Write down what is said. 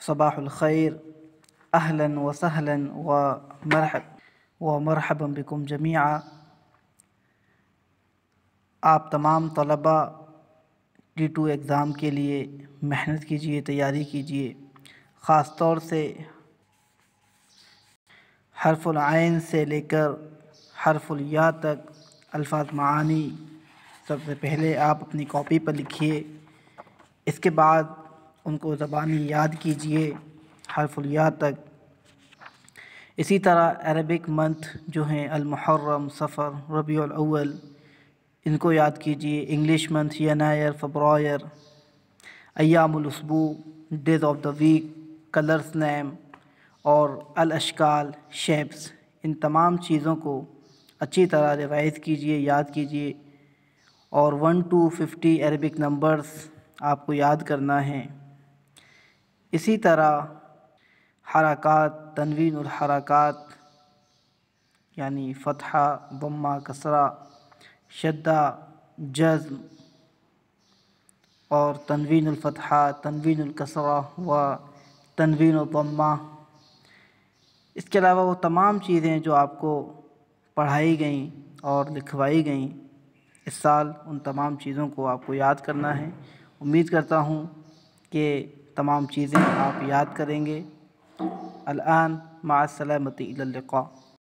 صباح الخير व وسهلا व ومرحبا व جميعا जमिया आप तमाम तलबा टी टू एग्ज़ाम के लिए मेहनत कीजिए तैयारी कीजिए ख़ास तौर से हरफुलआन से लेकर हरफुलया तक अल्फाज मानी सबसे पहले आप अपनी कॉपी पर लिखिए इसके बाद उनको ज़बानी याद कीजिए हरफुलिया तक इसी तरह अरबिक मंथ जो हैं अलमहर्रम सफ़र रबी अव्वल इनको याद कीजिए इंग्लिश मंथ यनायर फब्रायर अयामसबू days of the week colours name और अलशकाल शेप्स इन तमाम चीज़ों को अच्छी तरह रिवाइज कीजिए याद कीजिए और one two fifty Arabic numbers आपको याद करना है इसी तरह हरकत तनवीन और हरकत यानी फतहा बम्मा कसरा शद्दा जज्म और तनवीन फ़तहा तनवीन अलकसरा व तनवीन बम्मा इसके अलावा वो तमाम चीज़ें जो आपको पढ़ाई गई और लिखवाई गई इस साल उन तमाम चीज़ों को आपको याद करना है उम्मीद करता हूँ कि तमाम चीज़ें आप याद करेंगे अलान सलामती